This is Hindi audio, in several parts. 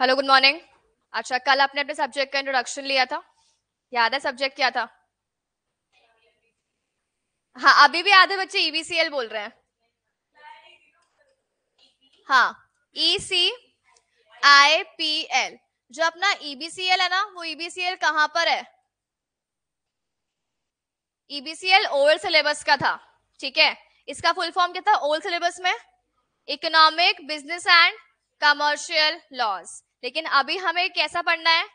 हेलो गुड मॉर्निंग अच्छा कल आपने अपने सब्जेक्ट का इंट्रोडक्शन लिया था याद है सब्जेक्ट क्या था हाँ अभी भी आधे बच्चे ईबीसीएल e बोल रहे हैं हाँ ई सी आई पी एल जो अपना ईबीसीएल e है ना वो ईबीसीएल e कहाँ पर है ईबीसीएल ओल्ड सिलेबस का था ठीक है इसका फुल फॉर्म क्या था ओल्ड सिलेबस में economic business and commercial laws लेकिन अभी हमें कैसा पढ़ना है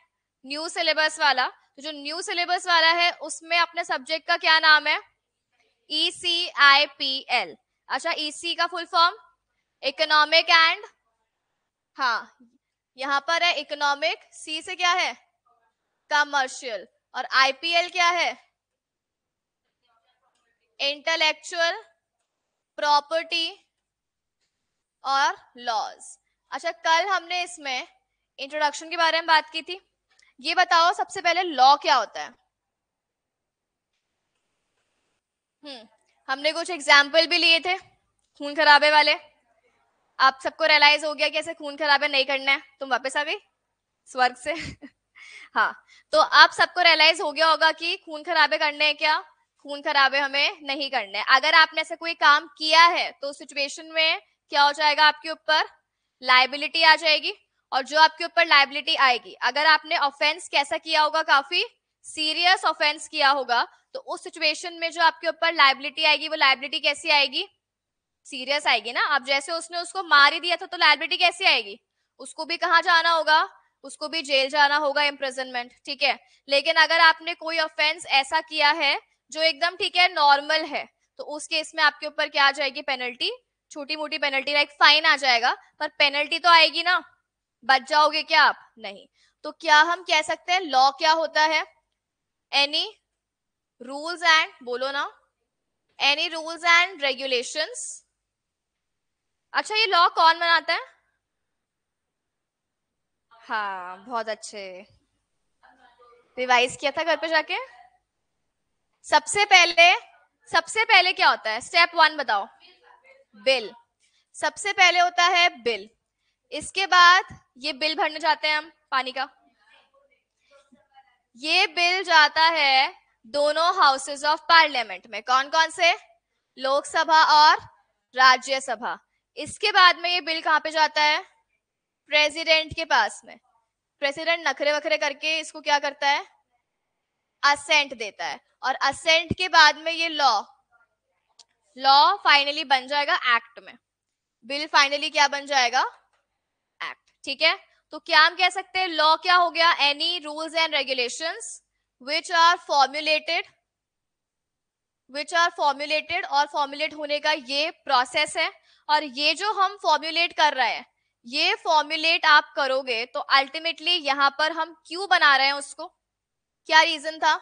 न्यू सिलेबस वाला तो जो न्यू सिलेबस वाला है उसमें अपने सब्जेक्ट का क्या नाम है ई सी आई पी एल अच्छा ई e सी का फुल फॉर्म इकोनॉमिक एंड हाँ यहाँ पर है इकोनॉमिक सी से क्या है कमर्शियल और आईपीएल क्या है इंटेलेक्चुअल प्रॉपर्टी और लॉज अच्छा कल हमने इसमें इंट्रोडक्शन के बारे में बात की थी ये बताओ सबसे पहले लॉ क्या होता है हम्म हमने कुछ एग्जाम्पल भी लिए थे खून खराबे वाले आप सबको रियलाइज हो गया कि ऐसे खून खराबे नहीं करना है तुम वापस आ गई स्वर्ग से हाँ तो आप सबको रियलाइज हो गया होगा कि खून खराबे करने हैं क्या खून खराबे हमें नहीं करने अगर आपने ऐसा कोई काम किया है तो सिचुएशन में क्या हो जाएगा आपके ऊपर लाइबिलिटी आ जाएगी और जो आपके ऊपर लाइबिलिटी आएगी अगर आपने ऑफेंस कैसा किया होगा काफी सीरियस ऑफेंस किया होगा तो उस सिचुएशन में जो आपके ऊपर लाइबिलिटी आएगी वो लाइबिलिटी कैसी आएगी सीरियस आएगी ना आप जैसे उसने उसको मार ही दिया था तो लाइबिलिटी कैसी आएगी उसको भी कहाँ जाना होगा उसको भी जेल जाना होगा इम्प्रेजनमेंट ठीक है लेकिन अगर आपने कोई ऑफेंस ऐसा किया है जो एकदम ठीक है नॉर्मल है तो उस केस में आपके ऊपर क्या आ जाएगी पेनल्टी छोटी मोटी पेनल्टी लाइक फाइन आ जाएगा पर पेनल्टी तो आएगी ना बच जाओगे क्या आप नहीं तो क्या हम कह सकते हैं लॉ क्या होता है एनी रूल्स एंड बोलो ना एनी रूल्स एंड रेगुलेशन अच्छा ये लॉ कौन बनाता है हाँ बहुत अच्छे रिवाइज किया था घर पे जाके सबसे पहले सबसे पहले क्या होता है स्टेप वन बताओ बिल सबसे पहले होता है बिल इसके बाद ये बिल भरने जाते हैं हम पानी का ये बिल जाता है दोनों हाउसेज ऑफ पार्लियामेंट में कौन कौन से लोकसभा और राज्यसभा इसके बाद में ये बिल कहाँ पे जाता है प्रेसिडेंट के पास में प्रेसिडेंट नखरे वखरे करके इसको क्या करता है असेंट देता है और असेंट के बाद में ये लॉ लॉ फाइनली बन जाएगा एक्ट में बिल फाइनली क्या बन जाएगा एक्ट ठीक है तो क्या हम कह सकते हैं लॉ क्या हो गया any rules and regulation which are formulated which are formulated और फॉर्मुलेट होने का ये प्रोसेस है और ये जो हम फॉर्म्यूलेट कर रहे हैं ये फॉर्मुलेट आप करोगे तो अल्टीमेटली यहां पर हम क्यों बना रहे हैं उसको क्या रीजन था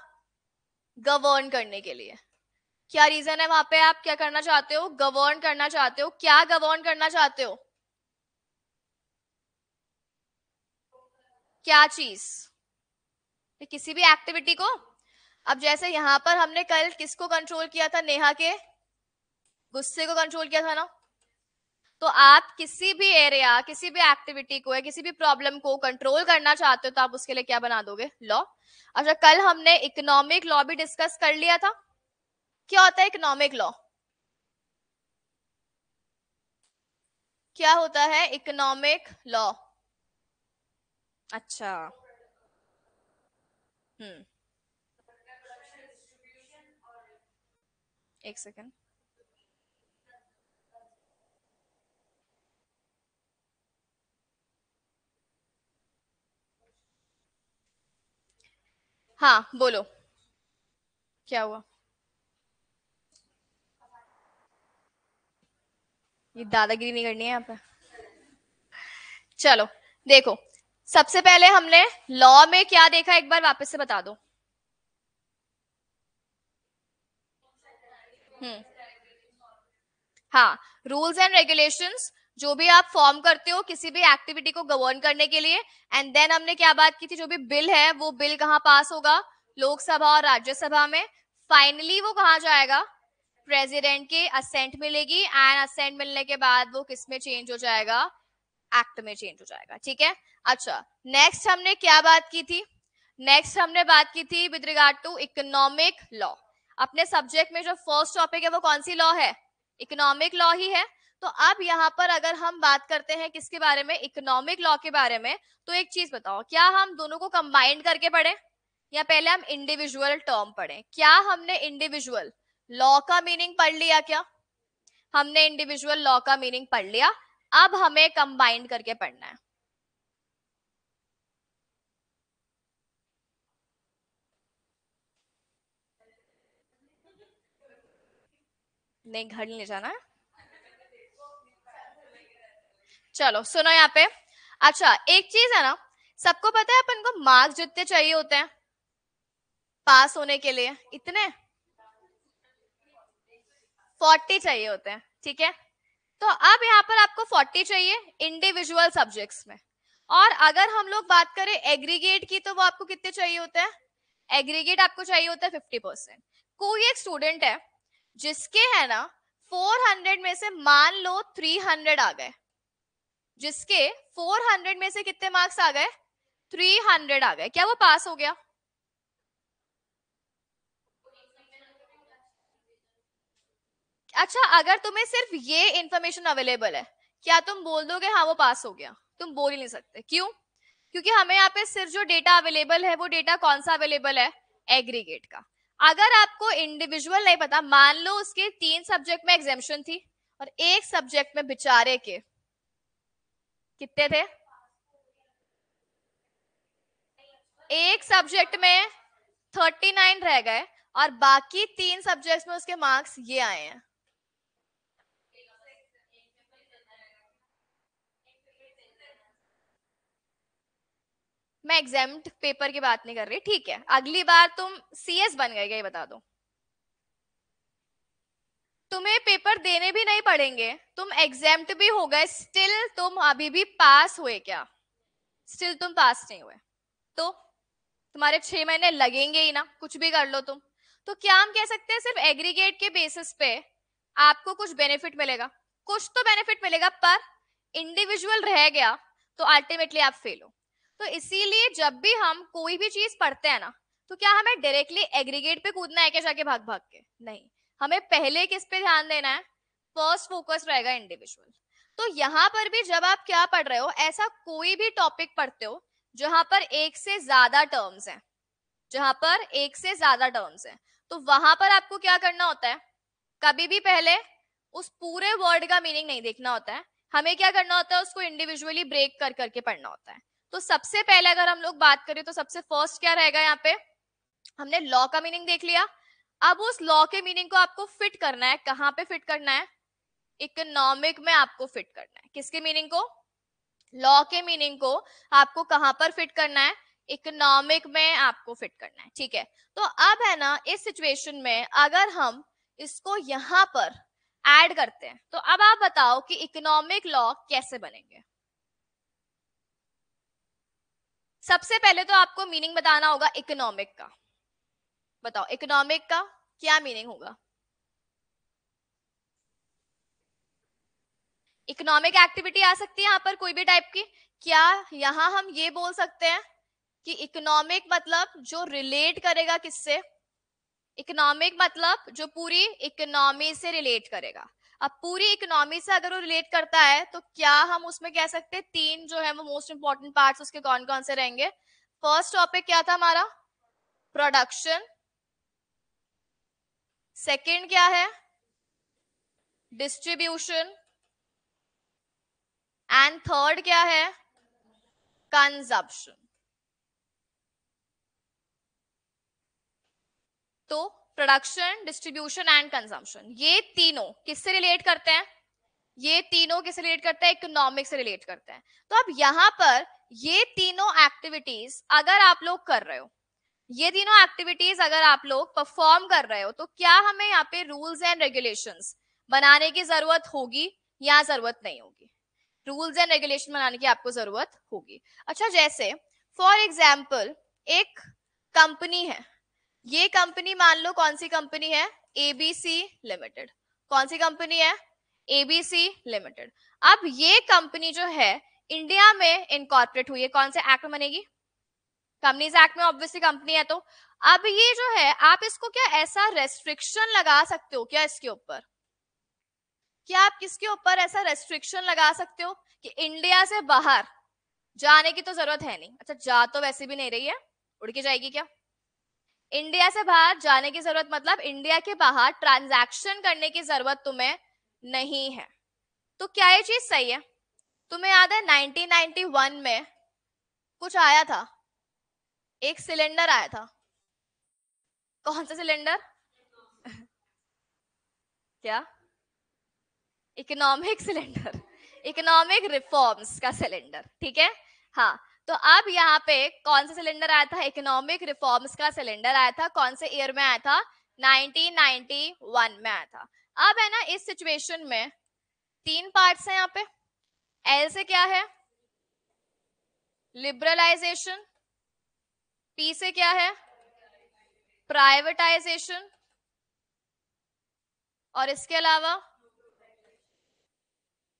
गवर्न करने के लिए क्या रीजन है वहां पे आप क्या करना चाहते हो गवर्न करना चाहते हो क्या गवर्न करना चाहते हो क्या चीज किसी भी एक्टिविटी को अब जैसे यहां पर हमने कल किसको कंट्रोल किया था नेहा के गुस्से को कंट्रोल किया था ना तो आप किसी भी एरिया किसी भी एक्टिविटी को या किसी भी प्रॉब्लम को कंट्रोल करना चाहते हो तो आप उसके लिए क्या बना दोगे लॉ अच्छा कल हमने इकोनॉमिक लॉ भी डिस्कस कर लिया था क्या होता है इकोनॉमिक लॉ क्या होता है इकोनॉमिक लॉ अच्छा हम्म एक सेकेंड हाँ बोलो क्या हुआ ये दादागिरी नहीं करनी है यहाँ पे चलो देखो सबसे पहले हमने लॉ में क्या देखा एक बार वापस से बता दो हम्म। हाँ रूल्स एंड रेगुलेशंस जो भी आप फॉर्म करते हो किसी भी एक्टिविटी को गवर्न करने के लिए एंड देन हमने क्या बात की थी जो भी बिल है वो बिल कहाँ पास होगा लोकसभा और राज्यसभा में फाइनली वो कहा जाएगा प्रेसिडेंट के असेंट मिलेगी एंड असेंट मिलने के बाद वो किस में चेंज हो जाएगा एक्ट में चेंज हो जाएगा ठीक है अच्छा नेक्स्ट हमने क्या बात की थी नेक्स्ट हमने बात की थी with regard to economic law अपने सब्जेक्ट में जो फर्स्ट टॉपिक है वो कौन सी लॉ है इकोनॉमिक लॉ ही है तो अब यहाँ पर अगर हम बात करते हैं किसके बारे में इकोनॉमिक लॉ के बारे में तो एक चीज बताओ क्या हम दोनों को कंबाइंड करके पढ़े या पहले हम इंडिविजुअल टर्म पढ़े क्या हमने इंडिविजुअल लॉ का मीनिंग पढ़ लिया क्या हमने इंडिविजुअल लॉ का मीनिंग पढ़ लिया अब हमें कंबाइंड करके पढ़ना है नहीं घर नहीं जाना है चलो सुनो यहाँ पे अच्छा एक चीज है ना सबको पता है अपन को मार्क्स जितने चाहिए होते हैं पास होने के लिए इतने फोर्टी चाहिए होते हैं ठीक है तो अब यहाँ पर आपको फोर्टी चाहिए इंडिविजुअल सब्जेक्ट्स में और अगर हम लोग बात करें एग्रीगेट की तो वो आपको कितने चाहिए होते हैं एग्रीगेट आपको चाहिए होता है फिफ्टी परसेंट कोई एक स्टूडेंट है जिसके है ना 400 में से मान लो 300 आ गए जिसके 400 में से कितने मार्क्स आ गए 300 आ गए क्या वो पास हो गया अच्छा अगर तुम्हें सिर्फ ये इन्फॉर्मेशन अवेलेबल है क्या तुम बोल दोगे हाँ वो पास हो गया तुम बोल ही नहीं सकते क्यों क्योंकि हमें यहाँ पे सिर्फ जो डेटा अवेलेबल है वो डेटा कौन सा अवेलेबल है एग्रीगेट का अगर आपको इंडिविजुअल नहीं पता मान लो उसके तीन सब्जेक्ट में एग्जेम्पन थी और एक सब्जेक्ट में बिचारे के कितने थे एक सब्जेक्ट में थर्टी नाइन रह गए और बाकी तीन सब्जेक्ट्स में उसके मार्क्स ये आए हैं मैं एग्जाम पेपर की बात नहीं कर रही ठीक है अगली बार तुम सीएस बन गए ये बता दो तुम्हें पेपर देने भी नहीं पड़ेंगे तुम एग्जाम भी हो गए स्टिल तुम अभी भी पास हुए क्या स्टिल तुम पास नहीं हुए तो तुम्हारे छह महीने लगेंगे ही ना कुछ भी कर लो तुम तो क्या हम कह सकते हैं सिर्फ एग्रीगेट के बेसिस पे आपको कुछ बेनिफिट मिलेगा कुछ तो बेनिफिट मिलेगा पर इंडिविजुअल रह गया तो अल्टीमेटली आप फेल हो तो इसीलिए जब भी हम कोई भी चीज पढ़ते हैं ना तो क्या हमें डायरेक्टली एग्रीगेट पे कूदना है क्या जाके भाग भाग के नहीं हमें पहले किस पे ध्यान देना है फर्स्ट फोकस रहेगा इंडिविजुअल तो यहाँ पर भी जब आप क्या पढ़ रहे हो ऐसा कोई भी टॉपिक पढ़ते हो जहां पर एक से ज्यादा टर्म्स हैं जहां पर एक से ज्यादा टर्म्स हैं तो वहां पर आपको क्या करना होता है कभी भी पहले उस पूरे वर्ड का मीनिंग नहीं देखना होता है हमें क्या करना होता है उसको इंडिविजुअली ब्रेक कर करके पढ़ना होता है तो सबसे पहले अगर हम लोग बात करें तो सबसे फर्स्ट क्या रहेगा यहाँ पे हमने लॉ का मीनिंग देख लिया अब उस लॉ के मीनिंग को आपको फिट करना है कहाँ पे फिट करना है इकोनॉमिक में आपको फिट करना है किसके मीनिंग को लॉ के मीनिंग को आपको कहां पर फिट करना है इकोनॉमिक में आपको फिट करना है ठीक है तो अब है ना इस सिचुएशन में अगर हम इसको यहां पर ऐड करते हैं तो अब आप बताओ कि इकोनॉमिक लॉ कैसे बनेंगे सबसे पहले तो आपको मीनिंग बताना होगा इकोनॉमिक का बताओ इकोनॉमिक का क्या मीनिंग होगा इकोनॉमिक एक्टिविटी आ सकती है यहाँ पर कोई भी टाइप की क्या यहां हम ये बोल सकते हैं कि इकोनॉमिक मतलब जो रिलेट करेगा किससे इकोनॉमिक मतलब जो पूरी इकोनॉमी से रिलेट करेगा अब पूरी इकोनॉमी से अगर वो रिलेट करता है तो क्या हम उसमें कह सकते हैं तीन जो है वो मोस्ट इंपॉर्टेंट पार्ट उसके कौन कौन से रहेंगे फर्स्ट टॉपिक क्या था हमारा प्रोडक्शन सेकेंड क्या है डिस्ट्रीब्यूशन एंड थर्ड क्या है कंजप्शन तो प्रोडक्शन डिस्ट्रीब्यूशन एंड कंजम्पशन ये तीनों किससे रिलेट करते हैं ये तीनों किससे रिलेट करते हैं इकोनॉमिक से रिलेट करते हैं तो अब यहाँ पर ये तीनों एक्टिविटीज अगर आप लोग कर रहे हो ये तीनों एक्टिविटीज अगर आप लोग परफॉर्म कर रहे हो तो क्या हमें यहाँ पे रूल्स एंड रेगुलेशन बनाने की जरूरत होगी या जरूरत नहीं होगी रूल्स एंड रेगुलेशन बनाने की आपको जरूरत होगी अच्छा जैसे फॉर एग्जाम्पल एक कंपनी है ये कंपनी मान लो कौन सी कंपनी है एबीसी लिमिटेड कौन सी कंपनी है एबीसी लिमिटेड अब ये कंपनी जो है इंडिया में इनकॉर्पोरेट हुई है कौन से एक्ट में बनेगी कंपनीज एक्ट में ऑब्वियसली कंपनी है तो अब ये जो है आप इसको क्या ऐसा रेस्ट्रिक्शन लगा सकते हो क्या इसके ऊपर क्या आप किसके ऊपर ऐसा रेस्ट्रिक्शन लगा सकते हो कि इंडिया से बाहर जाने की तो जरूरत है नहीं अच्छा जा तो वैसे भी नहीं रही है उड़ के जाएगी क्या इंडिया से बाहर जाने की जरूरत मतलब इंडिया के बाहर ट्रांजैक्शन करने की जरूरत तुम्हें नहीं है तो क्या ये चीज सही है तुम्हें याद है 1991 में कुछ आया था एक सिलेंडर आया था कौन सा सिलेंडर क्या इकोनॉमिक सिलेंडर इकोनॉमिक रिफॉर्म्स का सिलेंडर ठीक है हाँ तो अब यहाँ पे कौन सा सिलेंडर आया था इकोनॉमिक रिफॉर्म्स का सिलेंडर आया था कौन से ईयर में आया था 1991 में आया था अब है ना इस सिचुएशन में तीन पार्ट्स हैं यहाँ पे एल से क्या है लिबरलाइजेशन पी से क्या है प्राइवेटाइजेशन और इसके अलावा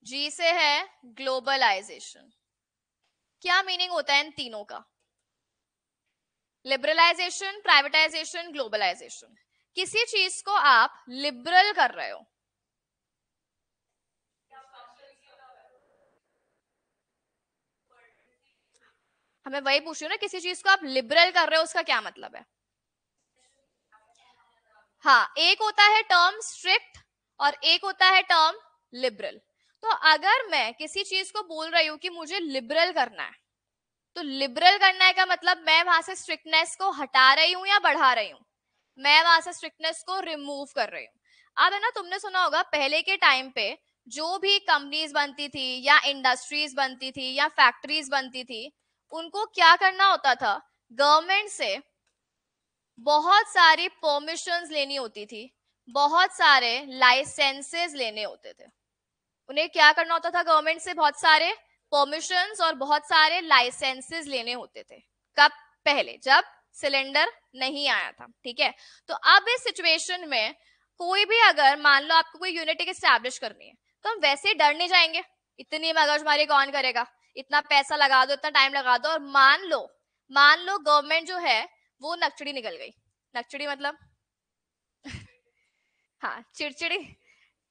जी से है ग्लोबलाइजेशन क्या मीनिंग होता है इन तीनों का लिबरलाइजेशन प्राइवेटाइजेशन ग्लोबलाइजेशन किसी चीज को आप लिबरल कर रहे हो हमें वही पूछ रही ना किसी चीज को आप लिबरल कर रहे हो उसका क्या मतलब है हाँ एक होता है टर्म स्ट्रिक्ट और एक होता है टर्म लिबरल तो अगर मैं किसी चीज को बोल रही हूँ कि मुझे लिबरल करना है तो लिबरल करना है का मतलब मैं वहां से स्ट्रिक्टनेस को हटा रही हूँ या बढ़ा रही हूँ मैं वहां से स्ट्रिक्टनेस को रिमूव कर रही हूँ अब है ना तुमने सुना होगा पहले के टाइम पे जो भी कंपनीज बनती थी या इंडस्ट्रीज बनती थी या फैक्ट्रीज बनती थी उनको क्या करना होता था गवर्नमेंट से बहुत सारी परमिशन लेनी होती थी बहुत सारे लाइसेंसेस लेने होते थे उन्हें क्या करना होता था गवर्नमेंट से बहुत सारे परमिशन और बहुत सारे लाइसेंसेस लेने होते थे कब पहले जब सिलेंडर नहीं आया था ठीक है तो अब इस सिचुएशन में कोई भी अगर मान लो आपको कोई यूनिटी स्टैब्लिश करनी है तो हम वैसे डर नहीं जाएंगे इतनी मगजमारी कौन करेगा इतना पैसा लगा दो इतना टाइम लगा दो और मान लो मान लो गवर्नमेंट जो है वो नक्चड़ी निकल गई नक्चड़ी मतलब हाँ चिड़चिड़ी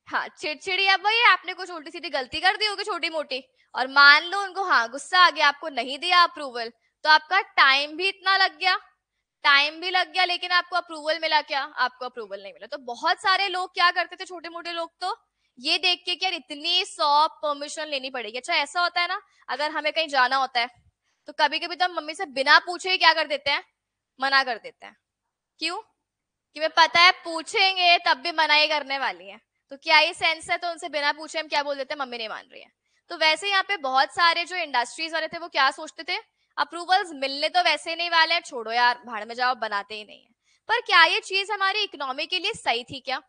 हाँ चिड़चिड़ी अब भाई आपने कुछ उल्टी सीधी गलती कर दी होगी छोटी मोटी और मान लो उनको हाँ गुस्सा आ गया आपको नहीं दिया अप्रूवल तो आपका टाइम भी इतना लग गया टाइम भी लग गया लेकिन आपको अप्रूवल मिला क्या आपको अप्रूवल नहीं मिला तो बहुत सारे लोग क्या करते थे छोटे मोटे लोग तो ये देख के कि यार इतनी सौ परमिशन लेनी पड़ेगी अच्छा ऐसा होता है ना अगर हमें कहीं जाना होता है तो कभी कभी तो हम मम्मी से बिना पूछे क्या कर देते हैं मना कर देते हैं क्यों कि पता है पूछेंगे तब भी मना ही करने वाली है तो क्या ये सेंस है तो उनसे बिना पूछे हम क्या बोल देते हैं मम्मी नहीं मान रही है तो वैसे यहाँ पे बहुत सारे जो इंडस्ट्रीज वाले थे वो क्या सोचते थे अप्रूवल्स मिलने तो वैसे नहीं वाले हैं छोड़ो यार भाड़ में जाओ बनाते ही नहीं है पर क्या ये चीज हमारी इकोनॉमी के लिए सही थी क्या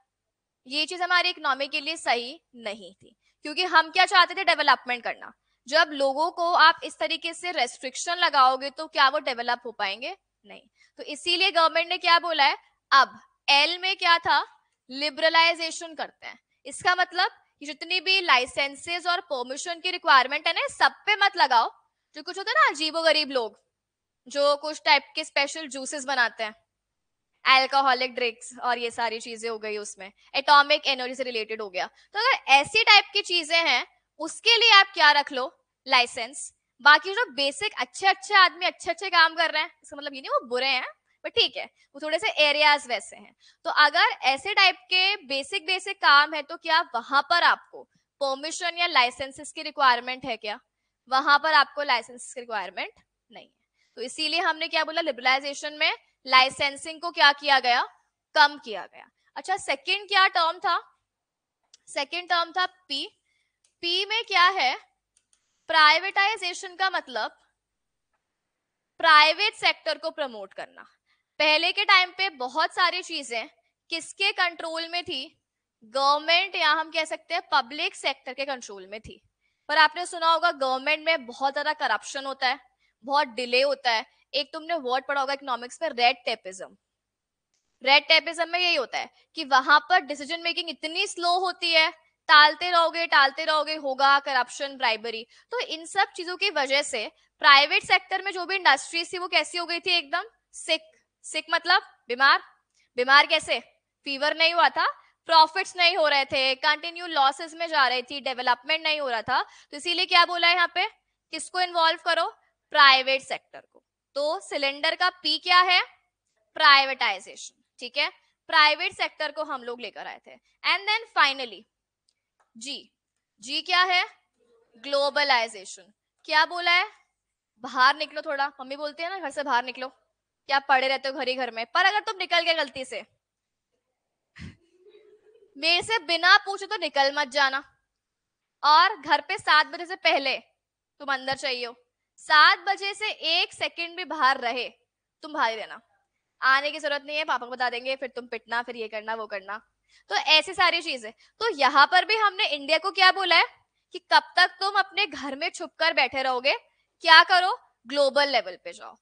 ये चीज हमारी इकोनॉमी के लिए सही नहीं थी क्योंकि हम क्या चाहते थे डेवलपमेंट करना जब लोगों को आप इस तरीके से रेस्ट्रिक्शन लगाओगे तो क्या वो डेवलप हो पाएंगे नहीं तो इसीलिए गवर्नमेंट ने क्या बोला है अब एल में क्या था लिबरलाइजेशन करते हैं इसका मतलब कि जितनी भी लाइसेंसेज और परमिशन की रिक्वायरमेंट है ना सब पे मत लगाओ जो कुछ होता है ना अजीबो गरीब लोग जो कुछ टाइप के स्पेशल जूसेस बनाते हैं एल्कोहलिक ड्रिंक्स और ये सारी चीजें हो गई उसमें एटॉमिक एनर्जी से रिलेटेड हो गया तो अगर ऐसी टाइप की चीजें हैं उसके लिए आप क्या रख लो लाइसेंस बाकी जो बेसिक अच्छे अच्छे आदमी अच्छे अच्छे काम कर रहे हैं इसका मतलब ये नहीं वो बुरे हैं पर ठीक है वो थोड़े से एरियाज वैसे हैं तो अगर ऐसे टाइप के बेसिक बेसिक काम है तो क्या वहां पर आपको परमिशन या लाइसेंसेस की रिक्वायरमेंट है क्या वहां पर आपको लाइसेंस की रिक्वायरमेंट नहीं है तो इसीलिए हमने क्या बोला लिबरलाइजेशन में लाइसेंसिंग को क्या किया गया कम किया गया अच्छा सेकेंड क्या टर्म था सेकेंड टर्म था पी पी में क्या है प्राइवेटाइजेशन का मतलब प्राइवेट सेक्टर को प्रमोट करना पहले के टाइम पे बहुत सारी चीजें किसके कंट्रोल में थी गवर्नमेंट या हम कह सकते हैं पब्लिक सेक्टर के कंट्रोल में थी पर आपने सुना होगा गवर्नमेंट में बहुत ज्यादा करप्शन होता है बहुत डिले होता है एक तुमने वर्ड पढ़ा होगा इकोनॉमिक्स में रेड टेपिज्म रेड टेपिज्म में यही होता है कि वहां पर डिसीजन मेकिंग इतनी स्लो होती है टालते रहोगे टालते रहोगे होगा करप्शन ब्राइबरी तो इन सब चीजों की वजह से प्राइवेट सेक्टर में जो भी इंडस्ट्रीज थी वो कैसी हो गई थी एकदम सिक सिक मतलब बीमार बीमार कैसे फीवर नहीं हुआ था प्रॉफिट्स नहीं हो रहे थे कंटिन्यू लॉसेस में जा रही थी डेवलपमेंट नहीं हो रहा था तो इसीलिए क्या बोला है यहाँ पे किसको इन्वॉल्व करो प्राइवेट सेक्टर को तो सिलेंडर का पी क्या है प्राइवेटाइजेशन ठीक है प्राइवेट सेक्टर को हम लोग लेकर आए थे and then finally G G क्या है ग्लोबलाइजेशन क्या बोला है बाहर निकलो थोड़ा मम्मी बोलते है ना घर से बाहर निकलो आप पड़े रहते हो घर ही घर में पर अगर तुम निकल गए गलती से मेरे से बिना पूछे तो निकल मत जाना और घर पे सात बजे से पहले तुम अंदर चाहिए हो सात बजे से एक सेकंड भी बाहर रहे तुम भारी रहना आने की जरूरत नहीं है पापा को बता देंगे फिर तुम पिटना फिर ये करना वो करना तो ऐसी सारी चीजें तो यहाँ पर भी हमने इंडिया को क्या बोला है कि कब तक तुम अपने घर में छुप कर बैठे रहोगे क्या करो ग्लोबल लेवल पे जाओ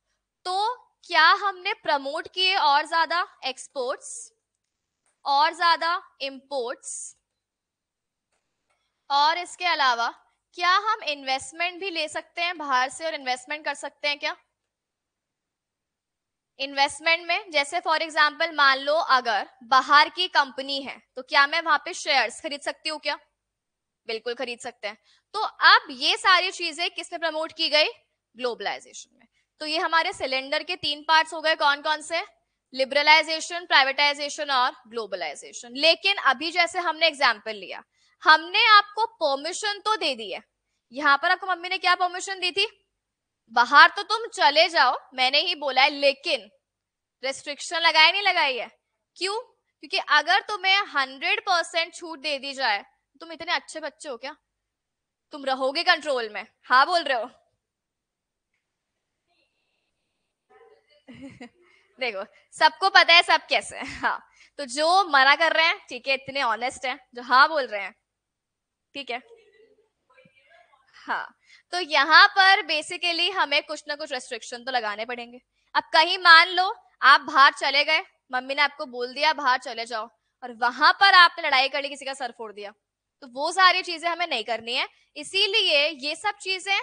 तो क्या हमने प्रमोट किए और ज्यादा एक्सपोर्ट्स और ज्यादा इंपोर्ट्स और इसके अलावा क्या हम इन्वेस्टमेंट भी ले सकते हैं बाहर से और इन्वेस्टमेंट कर सकते हैं क्या इन्वेस्टमेंट में जैसे फॉर एग्जाम्पल मान लो अगर बाहर की कंपनी है तो क्या मैं वहां पे शेयर्स खरीद सकती हूँ क्या बिल्कुल खरीद सकते हैं तो अब ये सारी चीजें किसने प्रमोट की गई ग्लोबलाइजेशन में तो ये हमारे सिलेंडर के तीन पार्ट्स हो गए कौन कौन से लिबरलाइजेशन प्राइवेटाइजेशन और ग्लोबलाइजेशन लेकिन अभी जैसे हमने एग्जाम्पल लिया हमने आपको परमिशन तो दे दी है यहाँ पर आपको मम्मी ने क्या परमिशन दी थी बाहर तो तुम चले जाओ मैंने ही बोला है लेकिन रेस्ट्रिक्शन लगाई नहीं लगाई है क्यों क्योंकि अगर तुम्हें हंड्रेड परसेंट छूट दे दी जाए तो तुम इतने अच्छे बच्चे हो क्या तुम रहोगे कंट्रोल में हाँ बोल रहे हो देखो सबको पता है सब कैसे हैं हाँ तो जो मना कर रहे हैं ठीक है इतने ऑनेस्ट हैं जो हाँ बोल रहे हैं ठीक है हाँ तो यहाँ पर बेसिकली हमें कुछ ना कुछ रेस्ट्रिक्शन तो लगाने पड़ेंगे अब कहीं मान लो आप बाहर चले गए मम्मी ने आपको बोल दिया बाहर चले जाओ और वहां पर आपने लड़ाई कर ली किसी का सर फोड़ दिया तो वो सारी चीजें हमें नहीं करनी है इसीलिए ये सब चीजें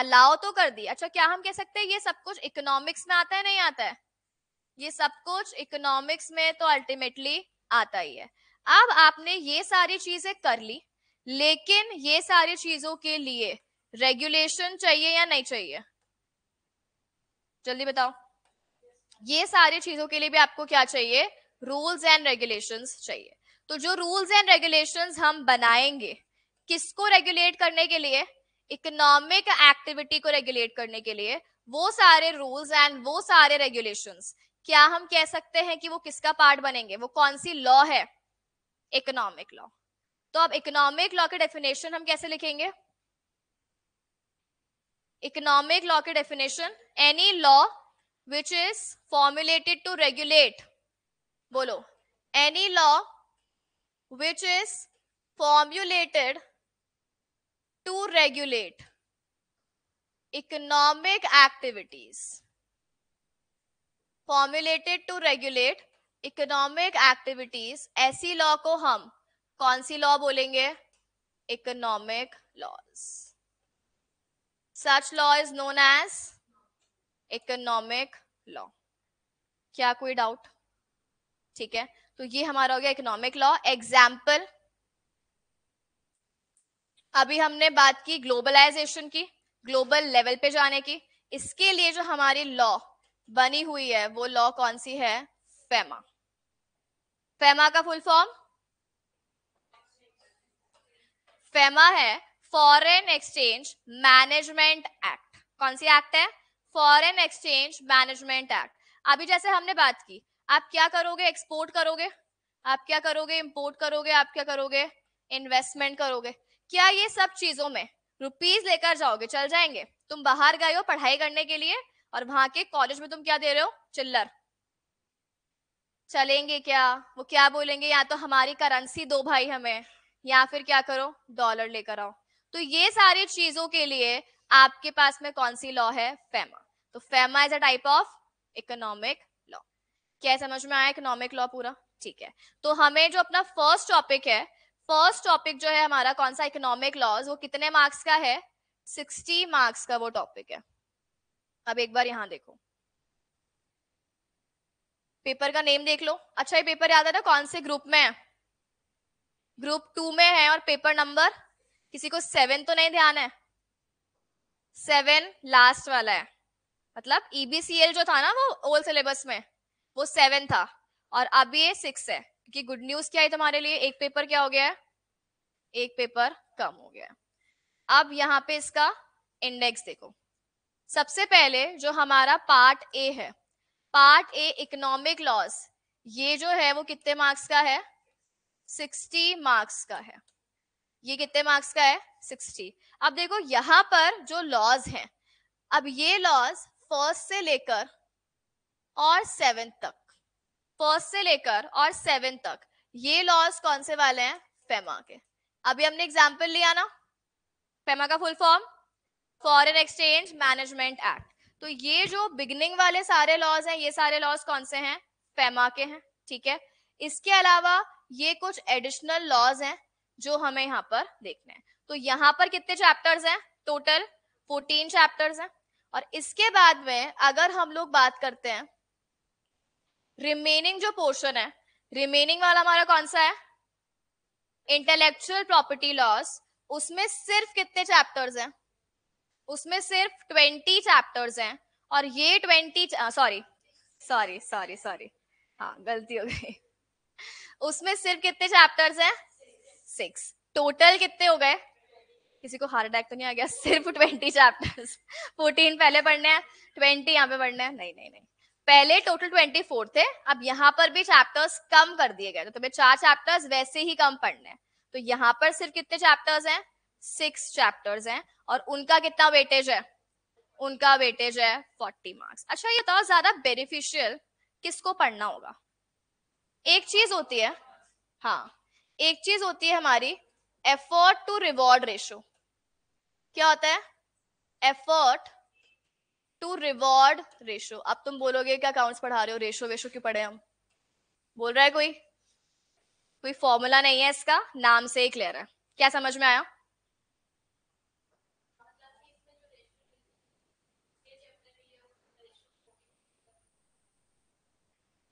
अलाउ तो कर दी अच्छा क्या हम कह सकते हैं ये सब कुछ इकोनॉमिक्स में आता है नहीं आता है ये सब कुछ इकोनॉमिक्स में तो अल्टीमेटली आता ही है अब आपने ये सारी चीजें कर ली लेकिन ये सारी चीजों के लिए रेगुलेशन चाहिए या नहीं चाहिए जल्दी बताओ ये सारी चीजों के लिए भी आपको क्या चाहिए रूल्स एंड रेगुलेशंस चाहिए तो जो रूल्स एंड रेगुलेशंस हम बनाएंगे किसको रेगुलेट करने के लिए इकोनॉमिक एक्टिविटी को रेगुलेट करने के लिए वो सारे रूल्स एंड वो सारे रेगुलेशंस क्या हम कह सकते हैं कि वो किसका पार्ट बनेंगे वो कौन सी लॉ है इकोनॉमिक लॉ तो अब इकोनॉमिक लॉ के डेफिनेशन हम कैसे लिखेंगे इकोनॉमिक लॉ के definition any law which is formulated to regulate बोलो any law which is formulated to regulate economic activities formulated to regulate economic activities ऐसी law को हम कौन सी law बोलेंगे economic laws such law is known as economic law क्या कोई डाउट ठीक है तो ये हमारा हो गया इकोनॉमिक लॉ एग्जाम्पल अभी हमने बात की ग्लोबलाइजेशन की ग्लोबल लेवल पे जाने की इसके लिए जो हमारी लॉ बनी हुई है वो लॉ कौन सी है फेमा फेमा का फुल फॉर्म फेमा है फॉरेन एक्सचेंज मैनेजमेंट एक्ट कौन सी एक्ट है फॉरेन एक्सचेंज मैनेजमेंट एक्ट अभी जैसे हमने बात की आप क्या करोगे एक्सपोर्ट करोगे आप क्या करोगे इंपोर्ट करोगे आप क्या करोगे इन्वेस्टमेंट करोगे क्या ये सब चीजों में रुपीज लेकर जाओगे चल जाएंगे तुम बाहर गए हो पढ़ाई करने के लिए और वहां के कॉलेज में तुम क्या दे रहे हो चिल्लर चलेंगे क्या वो क्या बोलेंगे या तो हमारी करेंसी दो भाई हमें या फिर क्या करो डॉलर लेकर आओ तो ये सारी चीजों के लिए आपके पास में कौन सी लॉ है फेमा तो FEMA is a type of economic law क्या समझ में आया इकोनॉमिक लॉ पूरा ठीक है तो हमें जो अपना फर्स्ट टॉपिक है फर्स्ट टॉपिक जो है हमारा कौन सा इकोनॉमिक लॉज वो कितने मार्क्स का है सिक्सटी मार्क्स का वो टॉपिक है अब एक बार यहां देखो पेपर का नेम देख लो अच्छा ये पेपर याद है ना कौन से ग्रुप में है ग्रुप टू में है और पेपर नंबर किसी को सेवन तो नहीं ध्यान है सेवन लास्ट वाला है मतलब ईबीसीएल e जो था ना वो ओल्ड सिलेबस में वो सेवन था और अब ये सिक्स है कि गुड न्यूज क्या है तुम्हारे लिए एक पेपर क्या हो गया है एक पेपर कम हो गया अब यहाँ पे इसका इंडेक्स देखो सबसे पहले जो हमारा पार्ट ए है पार्ट ए इकोनॉमिक लॉस ये जो है वो कितने मार्क्स का है 60 मार्क्स का है ये कितने मार्क्स का है 60 अब देखो यहां पर जो लॉज हैं अब ये लॉज फर्स्ट से लेकर और सेवेंथ तक फर्स्ट से लेकर और सेवन तक ये लॉज कौन से वाले हैं फेमा के अभी हमने एग्जाम्पल लिया ना फेमा का full form foreign exchange management act तो ये जो बिगनिंग वाले सारे लॉज हैं ये सारे लॉज कौन से हैं फेमा के हैं ठीक है इसके अलावा ये कुछ एडिशनल लॉज हैं जो हमें यहाँ पर देखने हैं तो यहाँ पर कितने चैप्टर्स हैं टोटल 14 चैप्टर्स हैं और इसके बाद में अगर हम लोग बात करते हैं रिमेनिंग जो पोर्शन है रिमेनिंग वाला हमारा कौन सा है इंटेलेक्चुअल प्रॉपर्टी लॉस उसमें सिर्फ कितने चैप्टर्स हैं उसमें सिर्फ ट्वेंटी चैप्टर्स हैं और ये twenty sorry sorry sorry sorry हाँ गलती हो गई उसमें सिर्फ कितने चैप्टर्स हैं सिक्स टोटल कितने हो गए किसी को हार्ट अटैक तो नहीं आ गया सिर्फ ट्वेंटी चैप्टर्स फोर्टीन पहले पढ़ने हैं ट्वेंटी यहाँ पे पढ़ने हैं नहीं नहीं नहीं पहले टोटल ट्वेंटी फोर थे अब यहाँ पर भी चैप्टर्स कम कर दिए गए तो तुम्हें चार चैप्टर्स वैसे ही कम पढ़ने हैं तो यहाँ पर सिर्फ कितने चैप्टर्स हैं सिक्स चैप्टर्स हैं और उनका कितना वेटेज है उनका वेटेज है फोर्टी मार्क्स अच्छा ये तो ज्यादा बेनिफिशियल किसको पढ़ना होगा एक चीज होती है हाँ एक चीज होती है हमारी एफर्ट टू रिवॉर्ड रेशो क्या होता है एफर्ट टू रिवॉर्ड रेशो अब तुम बोलोगे क्या अकाउंट्स पढ़ा रहे हो रेशो वेशो क्यों पढ़े हम बोल रहा है कोई कोई फॉर्मूला नहीं है इसका नाम से ही क्लियर है क्या समझ में आया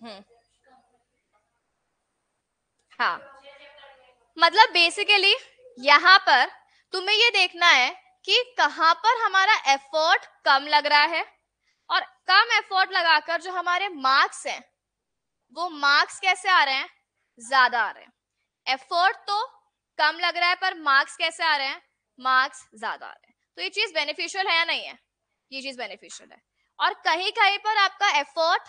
हम्म। हाँ मतलब बेसिकली यहां पर तुम्हें ये देखना है कि कहाँ पर हमारा एफर्ट कम लग रहा है और कम एफर्ट लगाकर जो हमारे मार्क्स हैं वो मार्क्स कैसे आ रहे हैं ज्यादा आ रहे हैं एफर्ट तो कम लग रहा है पर मार्क्स कैसे आ रहे हैं मार्क्स ज्यादा आ रहे हैं तो ये चीज बेनिफिशियल है या नहीं है ये चीज बेनिफिशियल है और कहीं कहीं पर आपका एफर्ट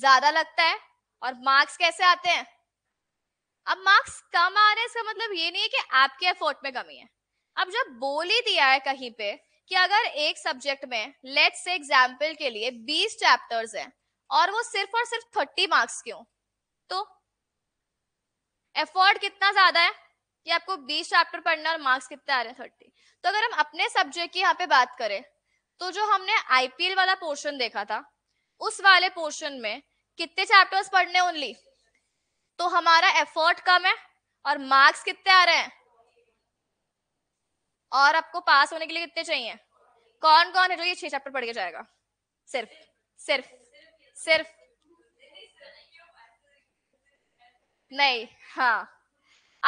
ज्यादा लगता है और मार्क्स कैसे आते हैं अब मार्क्स कम आ रहे हैं इसका मतलब ये नहीं है कि आपके एफर्ट में कमी है अब जब बोल ही दिया है कहीं पे कि अगर एक सब्जेक्ट में लेट्स से एग्जाम्पल के लिए 20 चैप्टर्स हैं और वो सिर्फ और सिर्फ 30 मार्क्स क्यों तो एफर्ट कितना ज्यादा है कि आपको 20 चैप्टर पढ़ना और मार्क्स कितने आ रहे हैं 30 तो अगर हम अपने सब्जेक्ट की यहाँ पे बात करें तो जो हमने आईपीएल वाला पोर्शन देखा था उस वाले पोर्शन में कितने चैप्टर्स पढ़ने ओनली तो हमारा एफर्ट कम है और मार्क्स कितने आ रहे हैं और आपको पास होने के लिए कितने चाहिए कौन कौन है जो ये छह चैप्टर पढ़ के जाएगा सिर्फ सिर्फ सिर्फ नहीं हाँ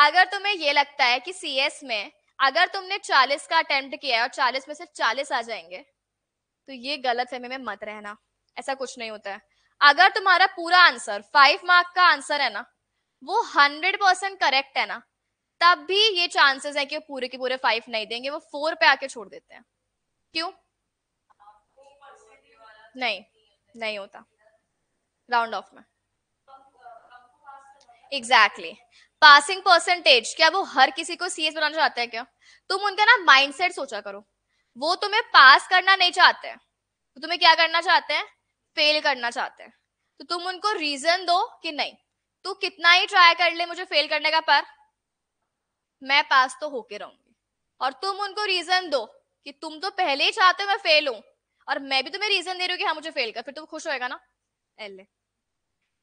अगर तुम्हें ये लगता है कि सीएस में अगर तुमने 40 का अटेम्प्ट किया है और 40 में से 40 आ जाएंगे तो ये गलत फहमी में मत रहना ऐसा कुछ नहीं होता है अगर तुम्हारा पूरा आंसर फाइव मार्क का आंसर है ना वो हंड्रेड परसेंट करेक्ट है ना तब भी ये चांसेस है कि वो पूरे के पूरे फाइव नहीं देंगे वो फोर पे आके छोड़ देते हैं क्यों नहीं नहीं होता राउंड ऑफ में एग्जैक्टली पासिंग परसेंटेज क्या वो हर किसी को सीएस बनाना चाहते हैं क्या तुम उनका ना माइंडसेट सोचा करो वो तुम्हें पास करना नहीं चाहते तो तुम्हें क्या करना चाहते हैं फेल करना चाहते हैं तो तुम उनको रीजन दो कि नहीं तू कितना ही ट्राई कर ले मुझे फेल करने का पर मैं पास तो होके रहूंगी और तुम उनको रीजन दो कि तुम तो पहले ही चाहते हो मैं फेल हूं और मैं भी तुम्हें रीजन दे रही हूँ कि हाँ मुझे फेल कर फिर तुम तो खुश होएगा ना एल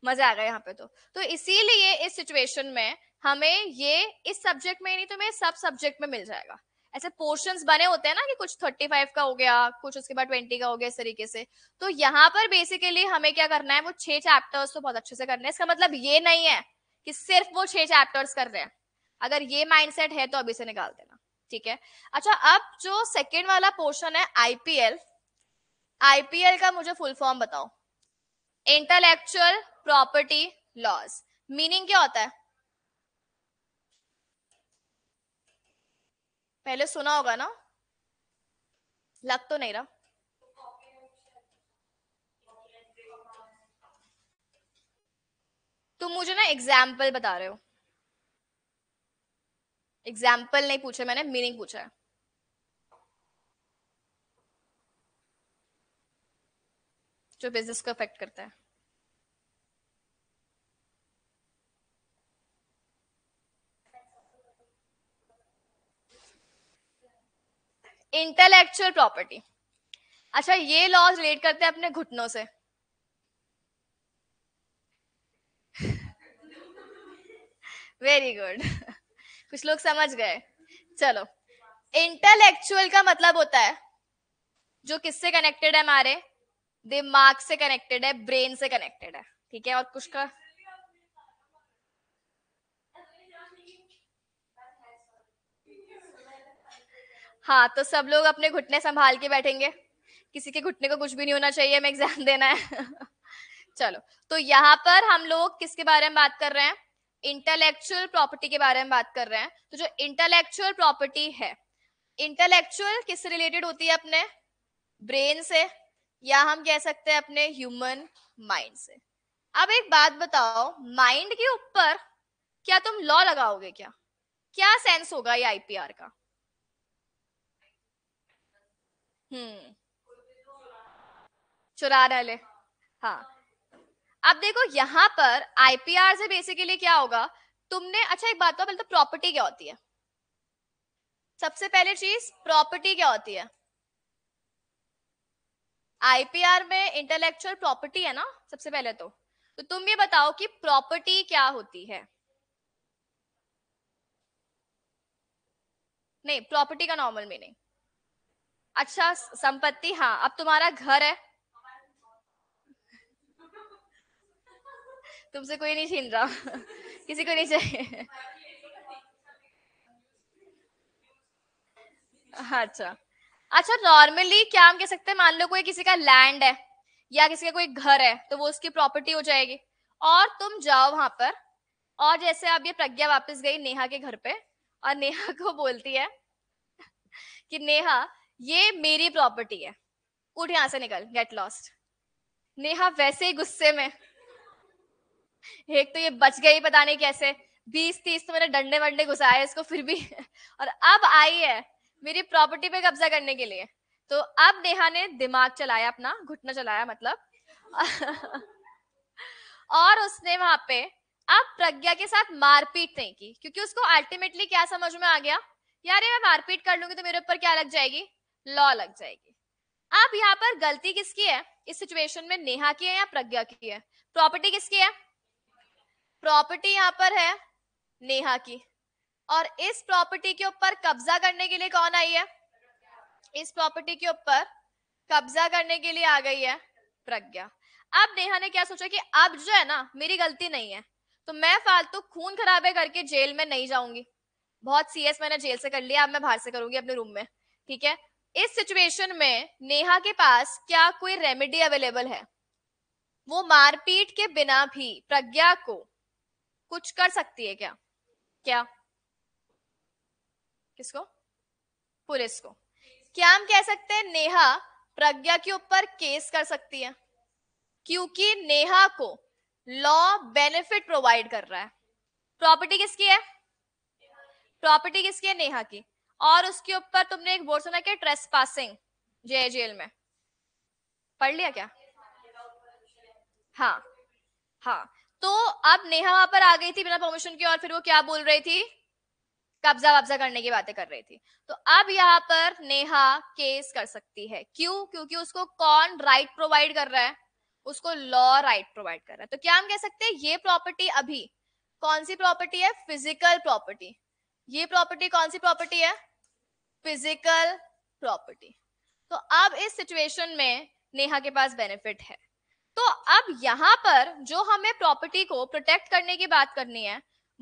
मजा आ गया यहाँ पे तो तो इसीलिए इस सिचुएशन में हमें ये इस सब्जेक्ट में नहीं तो हमें सब सब्जेक्ट में मिल जाएगा ऐसे पोर्शन बने होते हैं ना कि कुछ थर्टी फाइव का हो गया कुछ उसके बाद ट्वेंटी का हो गया इस तरीके से तो यहाँ पर बेसिकली हमें क्या करना है वो छह चैप्टर्स तो बहुत अच्छे से करने हैं इसका मतलब ये नहीं है कि सिर्फ वो छह चैप्टर्स कर रहे हैं अगर ये माइंडसेट है तो अभी से निकाल देना ठीक है अच्छा अब जो सेकेंड वाला पोर्शन है आईपीएल आईपीएल का मुझे फुल फॉर्म बताओ इंटेलेक्चुअल प्रॉपर्टी लॉज मीनिंग क्या होता है पहले सुना होगा ना लग तो नहीं रहा तुम मुझे ना एग्जाम्पल बता रहे हो एग्जाम्पल नहीं पूछे मैंने मीनिंग पूछा है जो बिजनेस को अफेक्ट करता है इंटेलेक्चुअल प्रॉपर्टी अच्छा ये लॉज रिलेट करते हैं अपने घुटनों से वेरी गुड कुछ लोग समझ गए चलो इंटेलेक्चुअल का मतलब होता है जो किससे कनेक्टेड है हमारे दिमाग से कनेक्टेड है ब्रेन से कनेक्टेड है ठीक है और कुछ का हाँ तो सब लोग अपने घुटने संभाल के बैठेंगे किसी के घुटने को कुछ भी नहीं होना चाहिए हमें एग्जाम देना है चलो तो यहाँ पर हम लोग किसके बारे में बात कर रहे हैं इंटेलेक्चुअल प्रॉपर्टी के बारे में बात कर रहे हैं तो जो इंटेलेक्चुअल प्रॉपर्टी है इंटेलेक्चुअल किससे रिलेटेड होती है अपने ब्रेन से या हम कह सकते हैं अपने ह्यूमन माइंड से अब एक बात बताओ माइंड के ऊपर क्या तुम लॉ लगाओगे क्या क्या सेंस होगा ये आईपीआर का हम्म चुरा डाले हाँ अब देखो यहाँ पर आईपीआर से बेसिकली क्या होगा तुमने अच्छा एक बात पहले तो प्रॉपर्टी क्या होती है सबसे पहले चीज प्रॉपर्टी क्या होती है आईपीआर में इंटेलेक्चुअल प्रॉपर्टी है ना सबसे पहले तो तो तुम ये बताओ कि प्रॉपर्टी क्या होती है नहीं प्रॉपर्टी का नॉर्मल मीनिंग अच्छा संपत्ति हाँ अब तुम्हारा घर है तुमसे कोई नहीं छीन रहा किसी को नहीं चाहिए अच्छा अच्छा नॉर्मली क्या हम कह सकते हैं मान लो कोई किसी का लैंड है या किसी का कोई घर है तो वो उसकी प्रॉपर्टी हो जाएगी और तुम जाओ वहां पर और जैसे अब ये प्रज्ञा वापस गई नेहा के घर पे और नेहा को बोलती है कि नेहा ये मेरी प्रॉपर्टी है उठ यहां से निकल गेट लॉस्ट नेहा वैसे ही गुस्से में एक तो ये बच गई पता नहीं कैसे बीस तीस तो मैंने डंडे वंडे घुसाए इसको फिर भी और अब आई है मेरी प्रॉपर्टी पे कब्जा करने के लिए तो अब नेहा ने दिमाग चलाया अपना घुटना चलाया मतलब और उसने वहां पे अब प्रज्ञा के साथ मारपीट नहीं की क्योंकि उसको अल्टीमेटली क्या समझ में आ गया यार ये मैं मारपीट कर लूंगी तो मेरे ऊपर क्या लग जाएगी लॉ लग जाएगी अब यहाँ पर गलती किसकी है इस सिचुएशन में नेहा की है या प्रज्ञा की है प्रॉपर्टी किसकी है प्रॉपर्टी यहाँ पर है नेहा की और इस प्रॉपर्टी के ऊपर कब्जा करने के लिए कौन आई है इस प्रॉपर्टी के ऊपर कब्जा करने के लिए आ गई है प्रज्ञा अब नेहा ने क्या सोचा कि अब जो है ना मेरी गलती नहीं है तो मैं फालतू तो खून खराबे करके जेल में नहीं जाऊंगी बहुत सीएस मैंने जेल से कर लिया अब मैं बाहर से करूंगी अपने रूम में ठीक है इस सिचुएशन में नेहा के पास क्या कोई रेमेडी अवेलेबल है वो मारपीट के बिना भी प्रज्ञा को कुछ कर सकती है क्या क्या किसको पुलिस को क्या हम कह सकते हैं नेहा प्रज्ञा के ऊपर केस कर सकती है क्योंकि नेहा को लॉ बेनिफिट प्रोवाइड कर रहा है प्रॉपर्टी किसकी है प्रॉपर्टी किसकी है नेहा की और उसके ऊपर तुमने एक बोर्ड सुना क्या ट्रेस पासिंग जे जेल में पढ़ लिया क्या हाँ हाँ तो अब नेहा वहां पर आ गई थी बिना परमिशन के और फिर वो क्या बोल रही थी कब्जा वब्जा करने की बातें कर रही थी तो अब यहाँ पर नेहा केस कर सकती है क्यों क्योंकि उसको कौन राइट प्रोवाइड कर रहा है उसको लॉ राइट प्रोवाइड कर रहा है तो क्या हम कह सकते हैं ये प्रॉपर्टी अभी कौन सी प्रॉपर्टी है फिजिकल प्रॉपर्टी ये प्रॉपर्टी कौन सी प्रॉपर्टी है फिजिकल प्रॉपर्टी तो अब इस सिचुएशन में नेहा के पास बेनिफिट है तो अब यहाँ पर जो हमें प्रॉपर्टी को प्रोटेक्ट करने की बात करनी है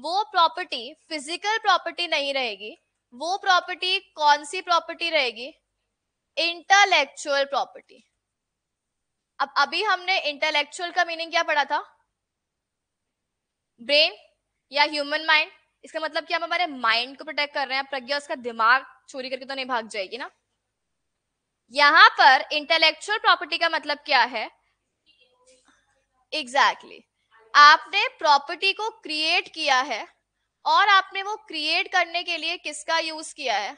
वो प्रॉपर्टी फिजिकल प्रॉपर्टी नहीं रहेगी वो प्रॉपर्टी कौन सी प्रॉपर्टी रहेगी इंटेलेक्चुअल प्रॉपर्टी अब अभी हमने इंटेलेक्चुअल का मीनिंग क्या पढ़ा था ब्रेन या ह्यूमन माइंड इसका मतलब कि हम हमारे माइंड को प्रोटेक्ट कर रहे हैं प्रज्ञा उसका दिमाग चोरी करके तो नहीं भाग जाएगी ना यहां पर इंटेलेक्चुअल प्रॉपर्टी का मतलब क्या है एग्जैक्टली exactly. आपने प्रॉपर्टी को क्रिएट किया है और आपने वो क्रिएट करने के लिए किसका यूज किया है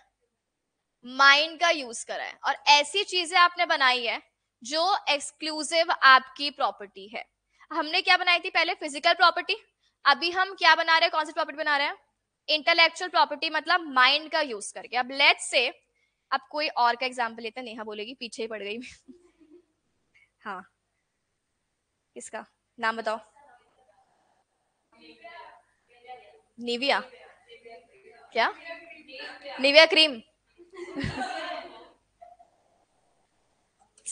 माइंड का यूज करा है और ऐसी चीजें आपने बनाई है जो एक्सक्लूसिव आपकी प्रॉपर्टी है हमने क्या बनाई थी पहले फिजिकल प्रॉपर्टी अभी हम क्या बना रहे हैं कौन सी प्रॉपर्टी बना रहे हैं इंटेलेक्चुअल प्रॉपर्टी मतलब माइंड का यूज करके अब लेट से अब कोई और का एग्जाम्पल लेते नेहा बोलेगी पीछे ही पड़ गई हाँ किसका नाम बताओ निविया क्या निविया क्रीम